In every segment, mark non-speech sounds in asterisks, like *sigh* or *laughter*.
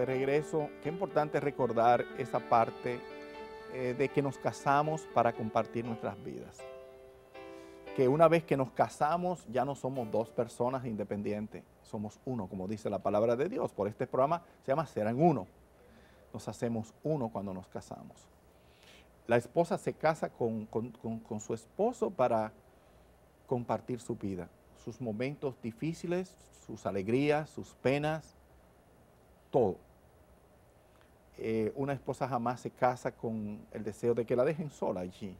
de regreso, qué importante recordar esa parte eh, de que nos casamos para compartir nuestras vidas. Que una vez que nos casamos ya no somos dos personas independientes, somos uno, como dice la palabra de Dios. Por este programa se llama Serán Uno. Nos hacemos uno cuando nos casamos. La esposa se casa con, con su esposo para compartir su vida, sus momentos difíciles, sus alegrías, sus penas, todo. Eh, una esposa jamás se casa con el deseo de que la dejen sola allí.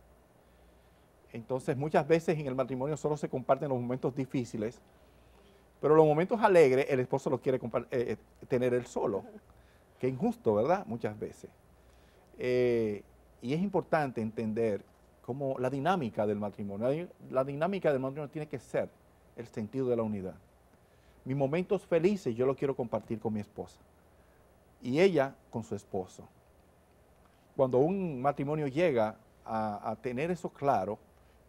Entonces muchas veces en el matrimonio solo se comparten los momentos difíciles, pero los momentos alegres el esposo los quiere eh, eh, tener él solo. Qué injusto, ¿verdad? Muchas veces. y es importante entender cómo la dinámica del matrimonio, la dinámica del matrimonio tiene que ser el sentido de la unidad. Mis momentos felices yo los quiero compartir con mi esposa y ella con su esposo. Cuando un matrimonio llega a, tener eso claro,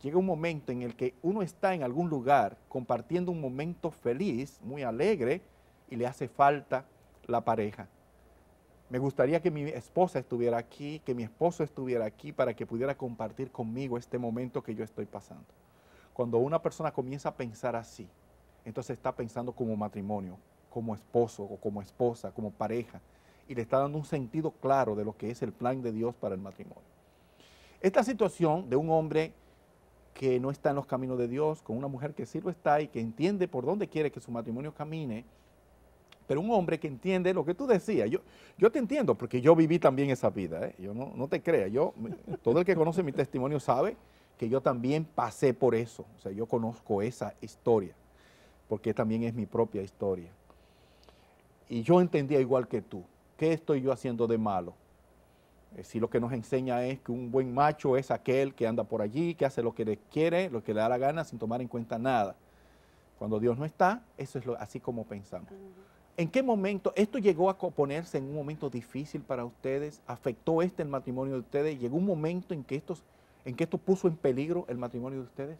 llega un momento en el que uno está en algún lugar compartiendo un momento feliz, muy alegre, y le hace falta la pareja. Me gustaría que mi esposa estuviera aquí, que mi esposo estuviera aquí para que pudiera compartir conmigo este momento que yo estoy pasando. Cuando una persona comienza a pensar así, entonces está pensando como matrimonio, como esposo o como esposa, como pareja, y le está dando un sentido claro de lo que es el plan de Dios para el matrimonio. Esta situación de un hombre que no está en los caminos de Dios, con una mujer que sí lo está y que entiende por dónde quiere que su matrimonio camine, pero un hombre que entiende lo que tú decías. Yo, yo te entiendo porque yo viví también esa vida. ¿eh? Yo no, te creas. Yo, todo el que conoce mi testimonio sabe que yo también pasé por eso. O sea, yo conozco esa historia porque también es mi propia historia. Y yo entendía igual que tú. ¿qué estoy yo haciendo de malo? Eh, si lo que nos enseña es que un buen macho es aquel que anda por allí, que hace lo que le quiere, lo que le da la gana, sin tomar en cuenta nada. Cuando Dios no está, eso es lo, así como pensamos. ¿En qué momento esto llegó a ponerse en un momento difícil para ustedes? ¿Afectó este el matrimonio de ustedes? ¿Llegó un momento en que, estos, en que esto puso en peligro el matrimonio de ustedes?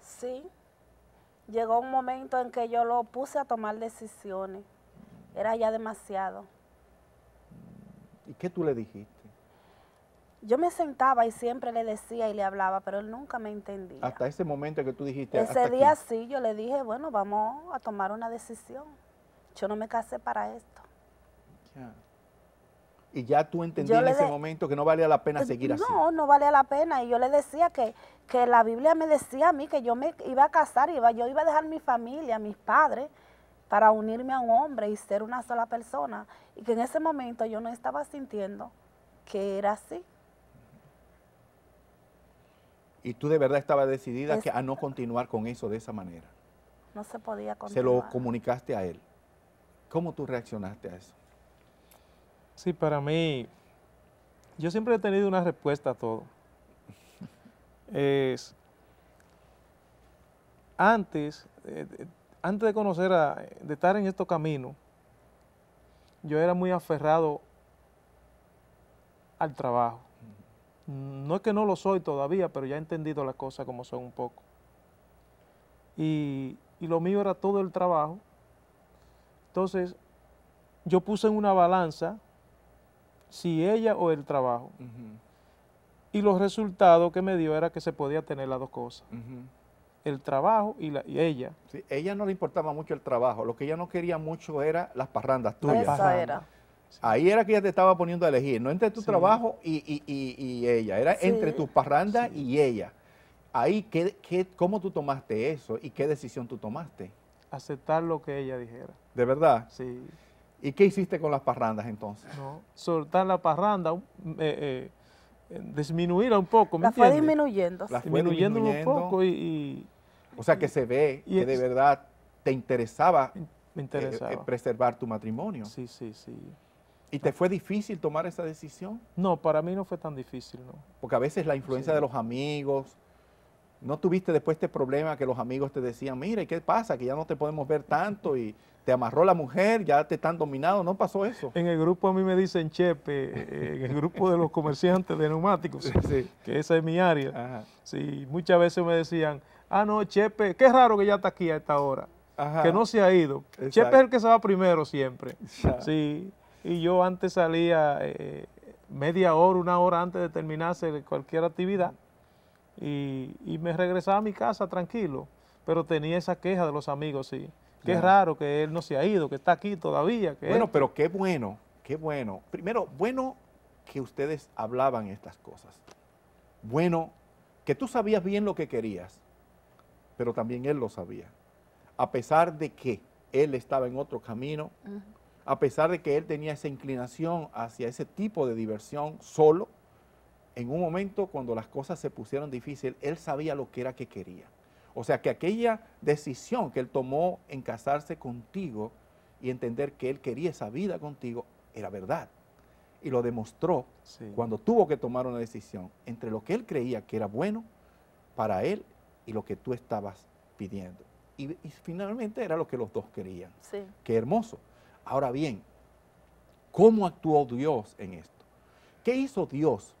Sí, llegó un momento en que yo lo puse a tomar decisiones. Era ya demasiado. ¿Y qué tú le dijiste? Yo me sentaba y siempre le decía y le hablaba, pero él nunca me entendía. Hasta ese momento que tú dijiste. Ese día sí, yo le dije, bueno, vamos a tomar una decisión. Yo no me casé para esto. Y ya tú entendías en ese momento que no valía la pena seguir así. No, no valía la pena. Y yo le decía que, que la Biblia me decía a mí que yo me iba a casar, iba, yo iba a dejar mi familia, mis padres, para unirme a un hombre y ser una sola persona. Y que en ese momento yo no estaba sintiendo que era así. Y tú de verdad estabas decidida que a no continuar con eso de esa manera. No se podía continuar. Se lo comunicaste a él. ¿Cómo tú reaccionaste a eso? Sí, para mí, yo siempre he tenido una respuesta a todo. *laughs* es, antes, eh, antes de conocer, a, de estar en estos caminos, yo era muy aferrado al trabajo. No es que no lo soy todavía, pero ya he entendido las cosas como son un poco. Y, y lo mío era todo el trabajo. Entonces, yo puse en una balanza si ella o el trabajo. Y los resultados que me dio era que se podía tener las dos cosas el trabajo y, la, y ella. Sí, ella no le importaba mucho el trabajo, lo que ella no quería mucho era las parrandas tuyas. era. Ahí era que ella te estaba poniendo a elegir, no entre tu trabajo y, y, ella, era entre tus parrandas y ella. Ahí, ¿qué, ¿qué, cómo tú tomaste eso y qué decisión tú tomaste? Aceptar lo que ella dijera. ¿De verdad? Sí. ¿Y qué hiciste con las parrandas entonces? No, soltar la parranda, eh, eh, eh, disminuirla un poco. la fue disminuyendo. La fue disminuyendo, un poco y o sea, que se ve que de verdad te interesaba, eh, eh, eh, preservar tu matrimonio. Sí, sí, sí. ¿Y te fue difícil tomar esa decisión? No, para mí no fue tan difícil, ¿no? Porque a veces la influencia de los amigos, no tuviste después este problema que los amigos te decían, mire, ¿qué pasa? Que ya no te podemos ver tanto y te amarró la mujer, ya te están dominando. no pasó eso. En el grupo a mí me dicen Chepe, eh, en el grupo de los comerciantes de neumáticos, que esa es mi área. Sí, muchas veces me decían, ah, no, Chepe, qué raro que ya está aquí a esta hora, que no se ha ido. Chepe es el que se va primero siempre. Sí, y yo antes salía eh, media hora, una hora antes de terminarse cualquier actividad y, me regresaba a mi casa tranquilo, pero tenía esa queja de los amigos, sí. Qué raro que él no se ha ido, que está aquí todavía. bueno, pero qué bueno, qué bueno. Primero, bueno que ustedes hablaban estas cosas. Bueno, que tú sabías bien lo que querías, pero también él lo sabía. A pesar de que él estaba en otro camino, a pesar de que él tenía esa inclinación hacia ese tipo de diversión solo, en un momento cuando las cosas se pusieron difíciles, él sabía lo que era que quería. O sea que aquella decisión que él tomó en casarse contigo y entender que él quería esa vida contigo era verdad. Y lo demostró cuando tuvo que tomar una decisión entre lo que él creía que era bueno para él y lo que tú estabas pidiendo. Y, finalmente era lo que los dos querían. Qué hermoso. Ahora bien, ¿cómo actuó Dios en esto? ¿Qué hizo Dios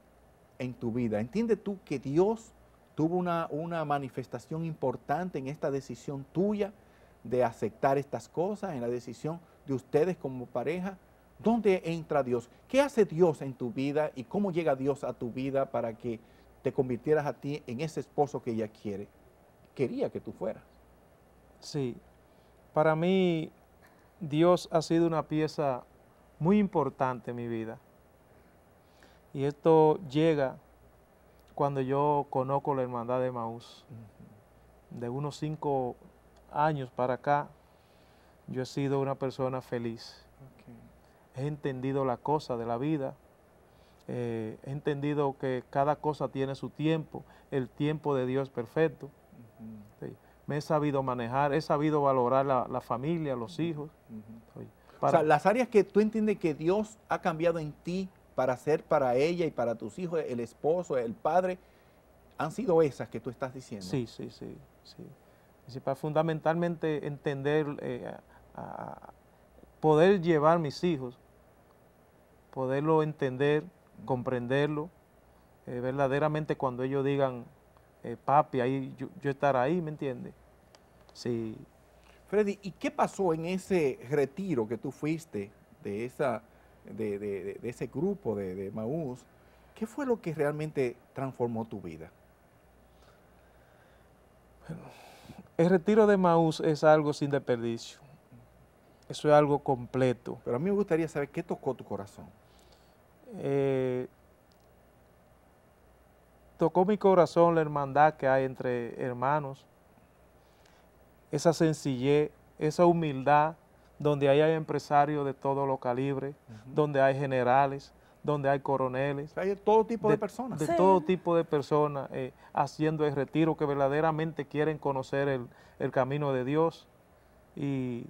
en tu vida. ¿Entiende tú que Dios tuvo una, una manifestación importante en esta decisión tuya de aceptar estas cosas, en la decisión de ustedes como pareja? ¿Dónde entra Dios? ¿Qué hace Dios en tu vida y cómo llega Dios a tu vida para que te convirtieras a ti en ese esposo que ella quiere, quería que tú fueras? Sí, para mí Dios ha sido una pieza muy importante en mi vida. Y esto llega cuando yo conozco la hermandad de Maús. De unos cinco años para acá, yo he sido una persona feliz. He entendido la cosa de la vida. Eh, he entendido que cada cosa tiene su tiempo, el tiempo de Dios es perfecto. Me he sabido manejar, he sabido valorar la, familia, los hijos. las áreas que tú entiendes que Dios ha cambiado en ti para ser para ella y para tus hijos, el esposo, el padre, han sido esas que tú estás diciendo. Sí, sí, sí. sí. para fundamentalmente entender, eh, a, a poder llevar mis hijos, poderlo entender, comprenderlo, eh, verdaderamente cuando ellos digan, eh, papi, ahí yo, yo estar ahí, ¿me entiendes? Sí. Freddy, ¿y qué pasó en ese retiro que tú fuiste de esa de, ese grupo de, de Maús, ¿qué fue lo que realmente transformó tu vida? Bueno, el retiro de Maús es algo sin desperdicio. Eso es algo completo. Pero a mí me gustaría saber qué tocó tu corazón. Eh, tocó mi corazón la hermandad que hay entre hermanos, esa sencillez, esa humildad donde hay empresarios de todos los calibres, donde hay generales, donde hay coroneles. Hay todo tipo de, personas. De eh, todo tipo de personas haciendo el retiro que verdaderamente quieren conocer el, camino de Dios y,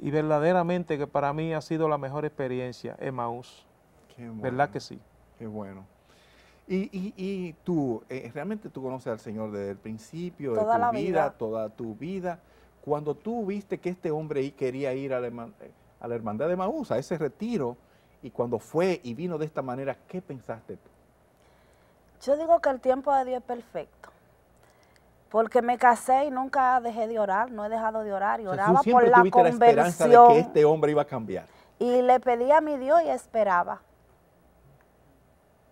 verdaderamente que para mí ha sido la mejor experiencia, Emmaus. Qué ¿Verdad que sí? Qué bueno. Y, tú, eh, realmente tú conoces al Señor desde el principio de tu la vida, toda tu vida cuando tú viste que este hombre quería ir eh, a la, hermandad de Maús, a ese retiro, y cuando fue y vino de esta manera, ¿qué pensaste tú? Yo digo que el tiempo de Dios es perfecto. Porque me casé y nunca dejé de orar, no he dejado de orar y oraba por la conversión. esperanza de que este hombre iba a cambiar. Y le pedía a mi Dios y esperaba.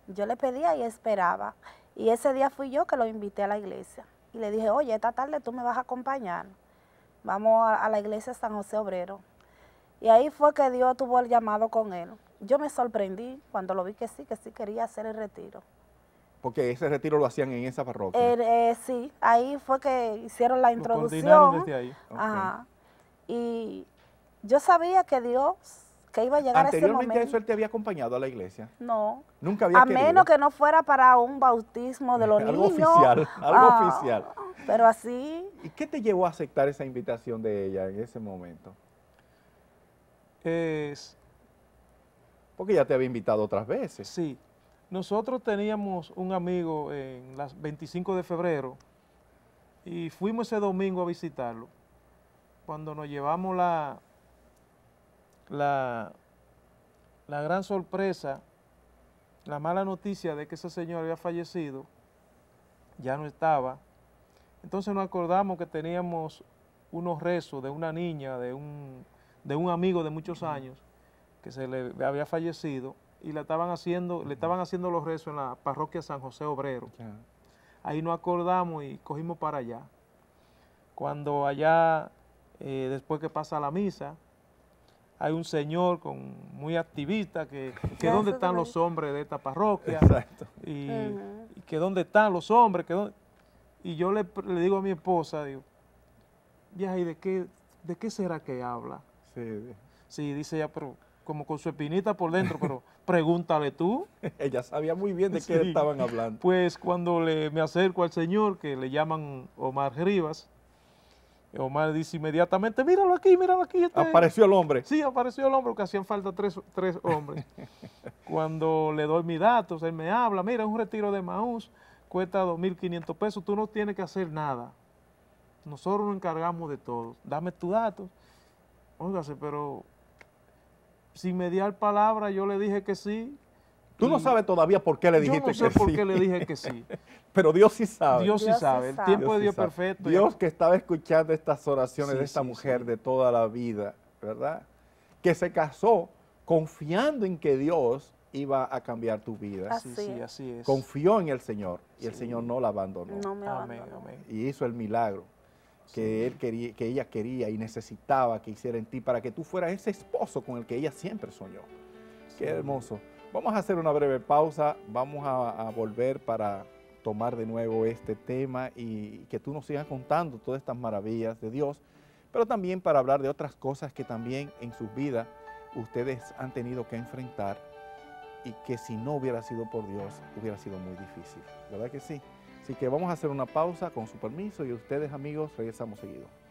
Yo le pedía y esperaba. Y ese día fui yo que lo invité a la iglesia. Y le dije, oye, esta tarde tú me vas a acompañar vamos a, la iglesia San José Obrero. Y ahí fue que Dios tuvo el llamado con él. Yo me sorprendí cuando lo vi que sí, que sí quería hacer el retiro. Porque ese retiro lo hacían en esa parroquia. Eh, eh, sí, ahí fue que hicieron la introducción. Y yo sabía que Dios iba a llegar Anteriormente a eso él te había acompañado a la iglesia. No. Nunca había A menos que no fuera para un bautismo de los *laughs* algo Oficial, algo ah, oficial. Pero así. ¿Y qué te llevó a aceptar esa invitación de ella en ese momento? Es, Porque ya te había invitado otras veces. Sí. Nosotros teníamos un amigo en las 25 de febrero y fuimos ese domingo a visitarlo. Cuando nos llevamos la, la, gran sorpresa, la mala noticia de que ese señor había fallecido, ya no estaba. Entonces nos acordamos que teníamos unos rezos de una niña, de un, de un amigo de muchos años, que se le había fallecido, y la estaban haciendo, le estaban haciendo los rezos en la parroquia San José Obrero. Ahí nos acordamos y cogimos para allá. Cuando allá, eh, después que pasa la misa, hay un señor con, muy activista que, *laughs* dónde están los hombres de esta parroquia Exacto. Y, que dónde están los hombres que dónde, y yo le, digo a mi esposa digo y de qué de qué será que habla sí, dice ella pero como con su espinita por dentro pero *laughs* pregúntale tú ella sabía muy bien de qué estaban hablando pues cuando le, me acerco al señor que le llaman Omar Rivas Omar dice inmediatamente, míralo aquí, míralo aquí. Este". Apareció el hombre. Sí, apareció el hombre, porque hacían falta tres, tres hombres. *laughs* Cuando le doy mis datos, él me habla, mira, es un retiro de Maús, cuesta 2.500 pesos, tú no tienes que hacer nada. Nosotros nos encargamos de todo. Dame tus datos. Óigase, pero sin mediar palabra yo le dije que sí, Tú no sabes todavía por qué le dijiste Yo no sé por qué le dije que sí. *laughs* Pero Dios sí sabe. Dios sí sabe. El tiempo de Dios perfecto. Dios que estaba escuchando estas oraciones de esta mujer de toda la vida, ¿verdad? Que se casó confiando en que Dios iba a cambiar tu vida. Así, así es. Confió en el Señor y el Señor no la abandonó. Amén, amén. Y hizo el milagro que, él quería, que ella quería y necesitaba que hiciera en ti para que tú fueras ese esposo con el que ella siempre soñó. Qué hermoso. Vamos a hacer una breve pausa, vamos a, volver para tomar de nuevo este tema y que tú nos sigas contando todas estas maravillas de Dios, pero también para hablar de otras cosas que también en sus vidas ustedes han tenido que enfrentar y que si no hubiera sido por Dios hubiera sido muy difícil, ¿verdad que sí? Así que vamos a hacer una pausa con su permiso y ustedes amigos regresamos seguido.